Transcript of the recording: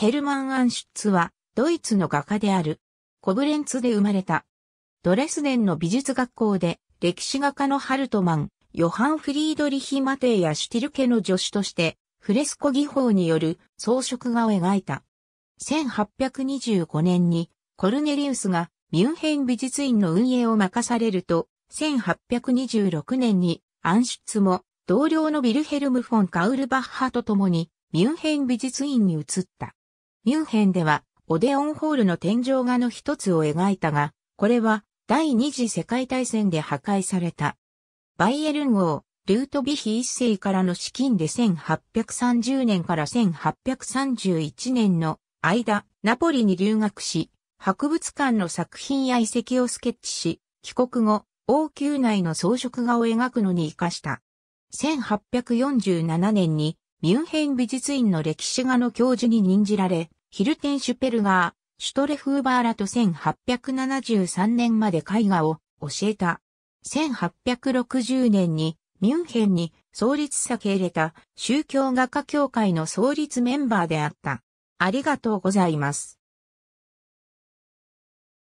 ヘルマン・アンシュツは、ドイツの画家である。コブレンツで生まれた。ドレスデンの美術学校で、歴史画家のハルトマン、ヨハン・フリードリヒ・マテイやシュティルケの助手として、フレスコ技法による装飾画を描いた。1825年に、コルネリウスがミュンヘン美術院の運営を任されると、1826年に、アンシュツも、同僚のビルヘルム・フォン・カウルバッハと共に、ミュンヘン美術院に移った。ミュンヘンではオデオンホールの天井画の一つを描いたが、これは第二次世界大戦で破壊された。バイエルン号、ルートビヒ一世からの資金で1830年から1831年の間、ナポリに留学し、博物館の作品や遺跡をスケッチし、帰国後、王宮内の装飾画を描くのに活かした。1847年にミュンヘン美術院の歴史画の教授に任じられ、ヒルテンシュペルガー、シュトレフーバーらと1873年まで絵画を教えた。1860年にミュンヘンに創立先入れた宗教画家協会の創立メンバーであった。ありがとうございます。